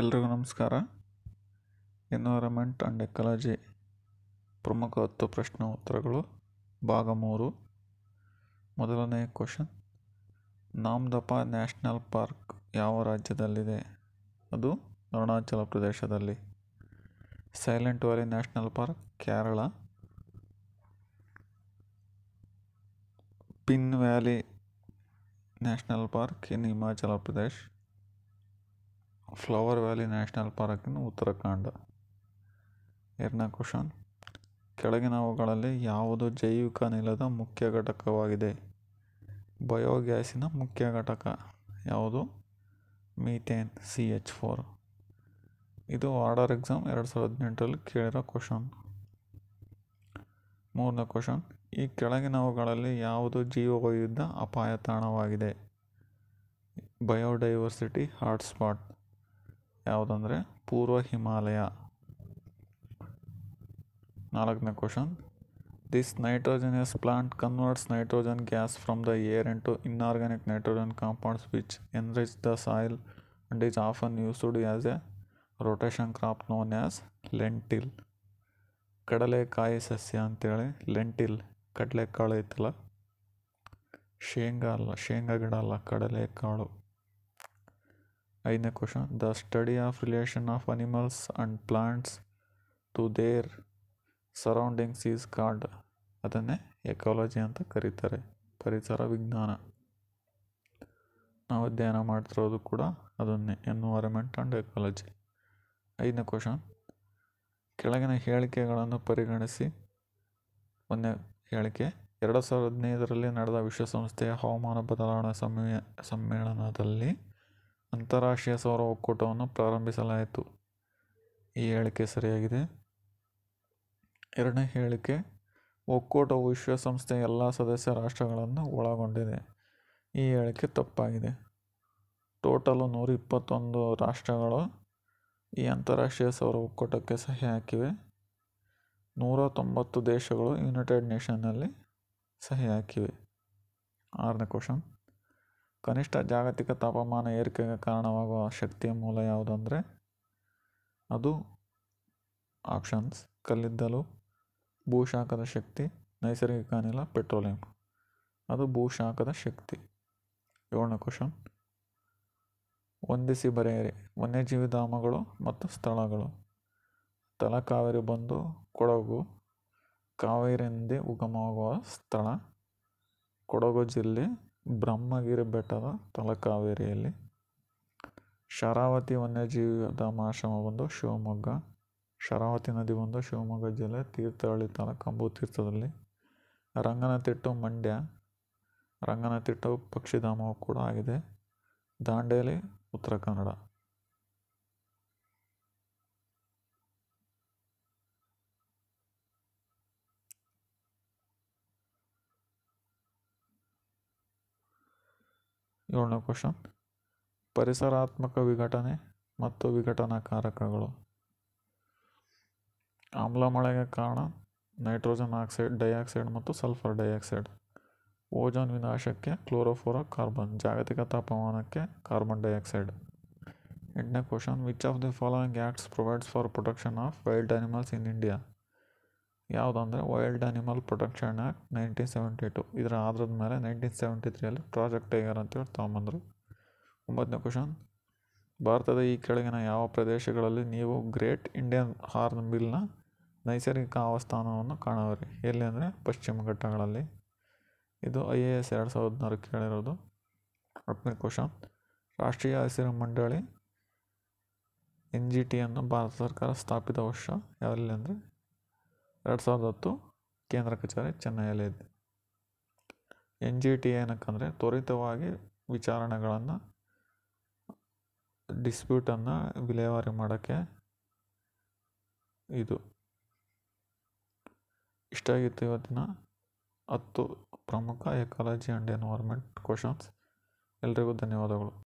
ಎಲ್ರಿಗೂ ನಮಸ್ಕಾರ environment and ecology ಪ್ರಮುಖ ಹತ್ತು ಪ್ರಶ್ನೆ ಉತ್ತರಗಳು ಭಾಗ ಮೂರು ಮೊದಲನೇ ಕ್ವಶನ್ ನಾಮ್ದಪ ನ್ಯಾಷನಲ್ ಪಾರ್ಕ್ ಯಾವ ರಾಜ್ಯದಲ್ಲಿದೆ ಅದು ಅರುಣಾಚಲ ಪ್ರದೇಶದಲ್ಲಿ silent valley national park Kerala Pin valley national park in Himachal Pradesh flower valley national ಪಾರ್ಕಿನ ಉತ್ತರಾಖಂಡ ಎರಡನೇ ಕ್ವಶನ್ ಕೆಳಗಿನವುಗಳಲ್ಲಿ ಯಾವುದು ಜೈವಿಕ ಅನಿಲದ ಮುಖ್ಯ ಘಟಕವಾಗಿದೆ ಬಯೋಗ್ಯಾಸಿನ ಮುಖ್ಯ ಘಟಕ ಯಾವುದು ಮೀಥೇನ್ ಸಿ ಎಚ್ ಫೋರ್ ಇದು ಆರ್ಡರ್ ಎಕ್ಸಾಮ್ ಎರಡು ಸಾವಿರದ ಹದಿನೆಂಟರಲ್ಲಿ ಕೇಳಿರೋ ಕ್ವಶನ್ ಮೂರನೇ ಕ್ವಶನ್ ಈ ಕೆಳಗಿನವುಗಳಲ್ಲಿ ಯಾವುದು ಜೀವವೈವಿಧ್ಯ ಅಪಾಯ ತಾಣವಾಗಿದೆ ಬಯೋಡೈವರ್ಸಿಟಿ ಹಾಟ್ಸ್ಪಾಟ್ ಯಾವುದಂದರೆ ಪೂರ್ವ ಹಿಮಾಲಯ ನಾಲ್ಕನೇ question this nitrogenous plant converts nitrogen gas from the air into inorganic nitrogen compounds which enrich the soil and is often used as a rotation crop known as lentil ಕಡಲೆಕಾಯಿ ಸಸ್ಯ ಅಂತೇಳಿ lentil ಕಡಲೆಕಾಳು ಐತಲ್ಲ ಶೇಂಗಾ ಅಲ್ಲ ಶೇಂಗಾ ಗಿಡ ಅಲ್ಲ ಕಡಲೆಕಾಳು ಐದನೇ question the study of relation of animals and plants to their surroundings is called ಅದನ್ನೇ ಎಕಾಲಜಿ ಅಂತ ಕರೀತಾರೆ ಪರಿಸರ ವಿಜ್ಞಾನ ನಾವು ಅಧ್ಯಯನ ಮಾಡ್ತಿರೋದು ಕೂಡ ಅದನ್ನೇ ಎನ್ವೈರಮೆಂಟ್ ಆ್ಯಂಡ್ ಎಕಾಲಜಿ ಐದನೇ ಕ್ವಶನ್ ಕೆಳಗಿನ ಹೇಳಿಕೆಗಳನ್ನು ಪರಿಗಣಿಸಿ ಒಂದೇ ಹೇಳಿಕೆ ಎರಡು ಸಾವಿರದ ಹದಿನೈದರಲ್ಲಿ ನಡೆದ ವಿಶ್ವಸಂಸ್ಥೆಯ ಹವಾಮಾನ ಬದಲಾವಣಾ ಸಮ್ಮೇಳನದಲ್ಲಿ ಅಂತಾರಾಷ್ಟ್ರೀಯ ಸೌರ ಒಕ್ಕೂಟವನ್ನು ಪ್ರಾರಂಭಿಸಲಾಯಿತು ಈ ಹೇಳಿಕೆ ಸರಿಯಾಗಿದೆ ಎರಡನೇ ಹೇಳಿಕೆ ಒಕ್ಕೂಟವು ವಿಶ್ವಸಂಸ್ಥೆಯ ಎಲ್ಲ ಸದಸ್ಯ ರಾಷ್ಟ್ರಗಳನ್ನು ಒಳಗೊಂಡಿದೆ ಈ ಹೇಳಿಕೆ ತಪ್ಪಾಗಿದೆ ಟೋಟಲು ನೂರ ಇಪ್ಪತ್ತೊಂದು ರಾಷ್ಟ್ರಗಳು ಈ ಅಂತಾರಾಷ್ಟ್ರೀಯ ಸೌರ ಒಕ್ಕೂಟಕ್ಕೆ ಸಹಿ ಹಾಕಿವೆ ನೂರ ತೊಂಬತ್ತು ದೇಶಗಳು ಯುನೈಟೆಡ್ ನೇಷನ್ನಲ್ಲಿ ಸಹಿ ಹಾಕಿವೆ ಆರನೇ ಕ್ವಶನ್ ಕನಿಷ್ಠ ಜಾಗತಿಕ ತಾಪಮಾನ ಏರಿಕೆಗೆ ಕಾರಣವಾಗುವ ಶಕ್ತಿಯ ಮೂಲ ಯಾವುದಂದರೆ ಅದು ಆಪ್ಷನ್ಸ್ ಕಲ್ಲಿದ್ದಲು ಭೂಶಾಖದ ಶಕ್ತಿ ನೈಸರ್ಗಿಕ ಅನಿಲ ಪೆಟ್ರೋಲಿಯಂ ಅದು ಭೂಶಾಖದ ಶಕ್ತಿ ಏಳನೇ ಕ್ವಶನ್ ಹೊಂದಿಸಿ ಬರೆಯಿರಿ ವನ್ಯಜೀವಿ ಧಾಮಗಳು ಮತ್ತು ಸ್ಥಳಗಳು ತಲಕಾವೇರಿ ಬಂದು ಕೊಡಗು ಕಾವೇರಿಯಿಂದ ಉಗಮವಾಗುವ ಸ್ಥಳ ಕೊಡಗು ಜಿಲ್ಲೆ ಬ್ರಹ್ಮಗಿರಿ ಬೆಟ್ಟದ ತಲಕಾವೇರಿಯಲ್ಲಿ ಶರಾವತಿ ವನ್ಯಜೀವಿ ಆಶ್ರಮ ಬಂದು ಶಿವಮೊಗ್ಗ ಶರಾವತಿ ನದಿ ಬಂದು ಶಿವಮೊಗ್ಗ ಜಿಲ್ಲೆ ತೀರ್ಥಹಳ್ಳಿ ತಾಲೂಕು ತೀರ್ಥದಲ್ಲಿ ರಂಗನತಿಟ್ಟು ಮಂಡ್ಯ ರಂಗನತಿಟ್ಟು ಪಕ್ಷಿಧಾಮವು ಕೂಡ ಆಗಿದೆ ದಾಂಡೇಲಿ ಉತ್ತರ ಕನ್ನಡ ಏಳನೇ ಕ್ವಶನ್ ಪರಿಸರಾತ್ಮಕ ವಿಘಟನೆ ಮತ್ತು ವಿಘಟನಕಾರಕಗಳು ಆಮ್ಲ ಮಳೆಗೆ ಕಾರಣ ನೈಟ್ರೋಜನ್ ಆಕ್ಸೈಡ್ ಡೈಆಕ್ಸೈಡ್ ಮತ್ತು ಸಲ್ಫರ್ ಡೈಆಕ್ಸೈಡ್ ಓಜೋನ್ ವಿನಾಶಕ್ಕೆ ಕ್ಲೋರೋಫೋರೋ ಕಾರ್ಬನ್ ಜಾಗತಿಕ ತಾಪಮಾನಕ್ಕೆ ಕಾರ್ಬನ್ ಡೈಆಕ್ಸೈಡ್ ಎಂಟನೇ question which of the following acts provides for protection of wild animals in India ಯಾವುದಂದರೆ wild animal protection act nineteen seventy two ಇದರ ಆಧಾರದ ಮೇಲೆ nineteen seventy ತ್ರೀಯಲ್ಲಿ ಪ್ರಾಜೆಕ್ಟ್ ಟೈಗರ್ ಅಂತೇಳಿ ತೊಗೊಂಬಂದರು ಒಂಬತ್ತನೇ ಕ್ವಶನ್ ಭಾರತದ ಈ ಕೆಳಗಿನ ಯಾವ ಪ್ರದೇಶಗಳಲ್ಲಿ ನೀವು ಗ್ರೇಟ್ ಇಂಡಿಯನ್ ಹಾರ್ನ್ ಬಿಲ್ನ ನೈಸರ್ಗಿಕ ಆವಸ್ಥಾನವನ್ನು ಕಾಣುವಿರಿ ಎಲ್ಲಿ ಅಂದರೆ ಪಶ್ಚಿಮ ಘಟ್ಟಗಳಲ್ಲಿ ಇದು ಐ ಎ ಎಸ್ ಎರಡು ಸಾವಿರದ ಹದಿನಾರು ಕೇಳಿರೋದು ಹತ್ತನೇ ಕ್ವಶನ್ ರಾಷ್ಟ್ರೀಯ ಹಸಿರು ಮಂಡಳಿ ಎನ್ ಜಿ ಟಿಯನ್ನು ಭಾರತ ಸರ್ಕಾರ ಸ್ಥಾಪಿತ ವರ್ಷ ಯಾವಲ್ಲಿ ಅಂದರೆ ಎರಡು ಸಾವಿರದ ಹತ್ತು ಕೇಂದ್ರ ಕಚೇರಿ ಚೆನ್ನೈಯಲ್ಲಿದೆ ಎನ್ ಜಿ ಟಿ ಏನಕ್ಕಂದರೆ ತ್ವರಿತವಾಗಿ ವಿಚಾರಣೆಗಳನ್ನು ಡಿಸ್ಪ್ಯೂಟನ್ನು ವಿಲೇವಾರಿ ಮಾಡೋಕ್ಕೆ ಇದು ಇಷ್ಟಾಗಿತ್ತು ಇವತ್ತಿನ ಹತ್ತು ಪ್ರಮುಖ ಎಕಾಲಜಿ ಆ್ಯಂಡ್ ಎನ್ವೈರ್ಮೆಂಟ್ ಕ್ವಶನ್ಸ್ ಎಲ್ರಿಗೂ ಧನ್ಯವಾದಗಳು